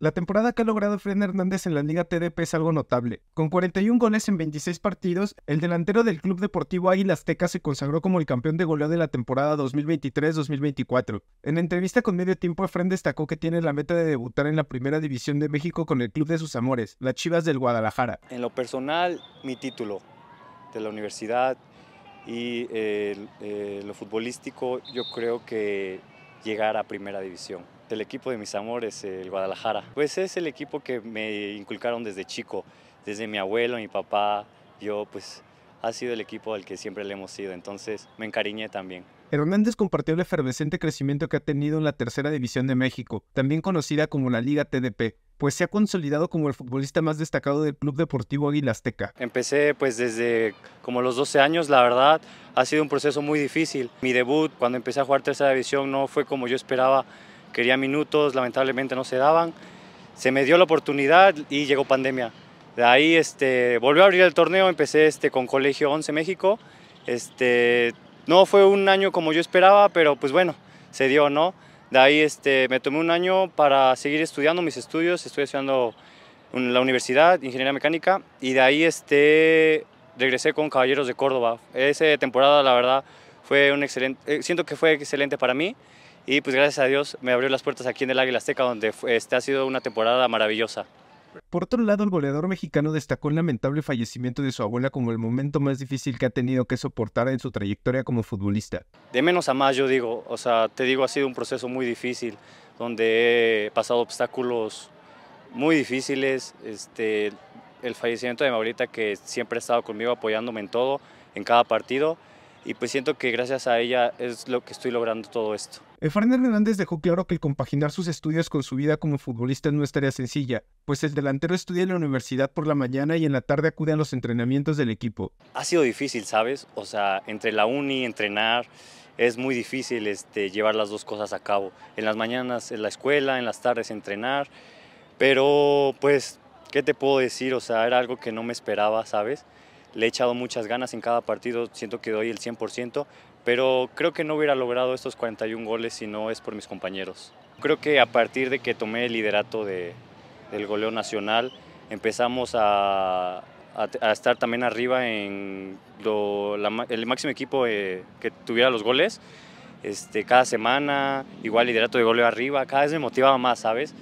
La temporada que ha logrado Fred Hernández en la Liga TDP es algo notable. Con 41 goles en 26 partidos, el delantero del Club Deportivo Águila Azteca se consagró como el campeón de goleo de la temporada 2023-2024. En entrevista con Medio Tiempo, Fred destacó que tiene la meta de debutar en la Primera División de México con el club de sus amores, las Chivas del Guadalajara. En lo personal, mi título de la universidad y eh, eh, lo futbolístico, yo creo que llegar a Primera División del equipo de mis amores, el Guadalajara. Pues es el equipo que me inculcaron desde chico, desde mi abuelo, mi papá, yo pues ha sido el equipo al que siempre le hemos sido, entonces me encariñé también. Hernández compartió el efervescente crecimiento que ha tenido en la Tercera División de México, también conocida como la Liga TDP, pues se ha consolidado como el futbolista más destacado del Club Deportivo Águila Empecé pues desde como los 12 años, la verdad, ha sido un proceso muy difícil. Mi debut cuando empecé a jugar Tercera División no fue como yo esperaba, quería minutos, lamentablemente no se daban. Se me dio la oportunidad y llegó pandemia. De ahí este, volvió a abrir el torneo, empecé este, con Colegio 11 México. Este, no fue un año como yo esperaba, pero pues bueno, se dio, ¿no? De ahí este, me tomé un año para seguir estudiando mis estudios, estoy estudiando en la universidad, ingeniería mecánica, y de ahí este, regresé con Caballeros de Córdoba. Esa temporada, la verdad, fue un excelente, eh, siento que fue excelente para mí y pues gracias a Dios me abrió las puertas aquí en el Águila Azteca, donde este, ha sido una temporada maravillosa. Por otro lado, el goleador mexicano destacó el lamentable fallecimiento de su abuela como el momento más difícil que ha tenido que soportar en su trayectoria como futbolista. De menos a más, yo digo, o sea, te digo, ha sido un proceso muy difícil, donde he pasado obstáculos muy difíciles, este, el fallecimiento de mi abuelita que siempre ha estado conmigo apoyándome en todo, en cada partido, y pues siento que gracias a ella es lo que estoy logrando todo esto. Efraín Hernández dejó claro que el compaginar sus estudios con su vida como futbolista no es tarea sencilla, pues el delantero estudia en la universidad por la mañana y en la tarde acude a los entrenamientos del equipo. Ha sido difícil, ¿sabes? O sea, entre la uni, entrenar, es muy difícil este, llevar las dos cosas a cabo. En las mañanas en la escuela, en las tardes entrenar, pero pues, ¿qué te puedo decir? O sea, era algo que no me esperaba, ¿sabes? le he echado muchas ganas en cada partido, siento que doy el 100%, pero creo que no hubiera logrado estos 41 goles si no es por mis compañeros. Creo que a partir de que tomé el liderato de, del goleo nacional, empezamos a, a, estar también arriba en el máximo equipo eh, que tuviera los goles. Este, cada semana, igual liderato de goleo arriba, cada vez me motivaba más, ¿sabes?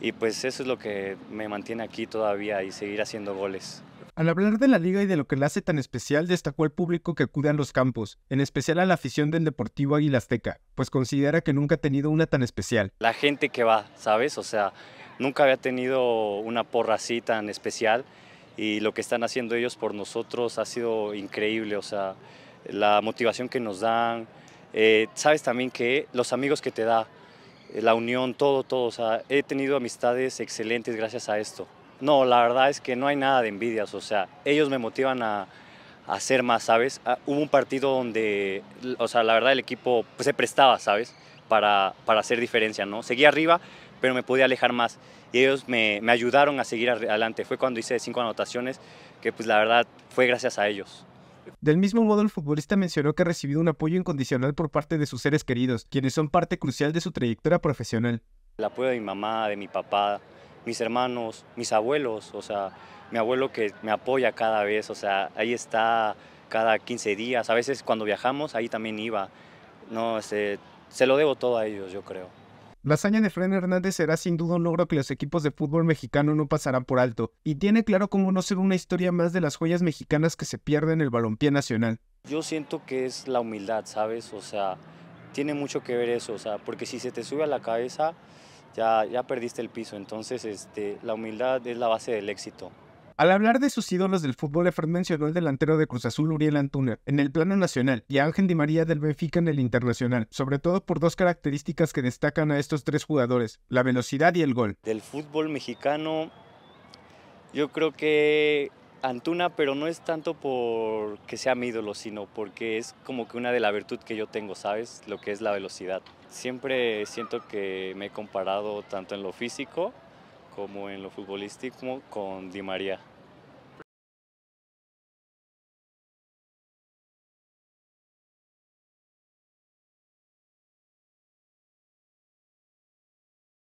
Y pues eso es lo que me mantiene aquí todavía y seguir haciendo goles. Al hablar de la liga y de lo que la hace tan especial, destacó el público que acude a los campos, en especial a la afición del Deportivo Águila Azteca, pues considera que nunca ha tenido una tan especial. La gente que va, ¿sabes? O sea, nunca había tenido una porra así tan especial y lo que están haciendo ellos por nosotros ha sido increíble, o sea, la motivación que nos dan, eh, sabes también que los amigos que te da, eh, la unión, todo, todo, o sea, he tenido amistades excelentes gracias a esto. No, la verdad es que no hay nada de envidias, o sea, ellos me motivan a, a hacer más, ¿sabes? Ah, hubo un partido donde, o sea, la verdad el equipo pues, se prestaba, ¿sabes? Para, para, hacer diferencia, ¿no? Seguí arriba, pero me podía alejar más. Y ellos me, me ayudaron a seguir adelante. Fue cuando hice cinco anotaciones, que pues la verdad fue gracias a ellos. Del mismo modo, el futbolista mencionó que ha recibido un apoyo incondicional por parte de sus seres queridos, quienes son parte crucial de su trayectoria profesional. El apoyo de mi mamá, de mi papá, mis hermanos, mis abuelos, o sea, mi abuelo que me apoya cada vez, o sea, ahí está cada 15 días, a veces cuando viajamos ahí también iba, no, se, este, se lo debo todo a ellos, yo creo. La hazaña de Fren Hernández será sin duda un logro que los equipos de fútbol mexicano no pasarán por alto, y tiene claro cómo no ser una historia más de las joyas mexicanas que se pierden en el balompié nacional. Yo siento que es la humildad, ¿sabes? O sea, tiene mucho que ver eso, o sea, porque si se te sube a la cabeza, ya, perdiste el piso. Entonces, este, la humildad es la base del éxito. Al hablar de sus ídolos del fútbol, Efraín mencionó el delantero de Cruz Azul Uriel Antuna en el plano nacional y a Ángel Di María del Benfica en el internacional, sobre todo por dos características que destacan a estos tres jugadores, la velocidad y el gol. Del fútbol mexicano, yo creo que Antuna, pero no es tanto porque sea mi ídolo, sino porque es como que una de la virtud que yo tengo, ¿sabes? Lo que es la velocidad. Siempre siento que me he comparado tanto en lo físico como en lo futbolístico con Di María.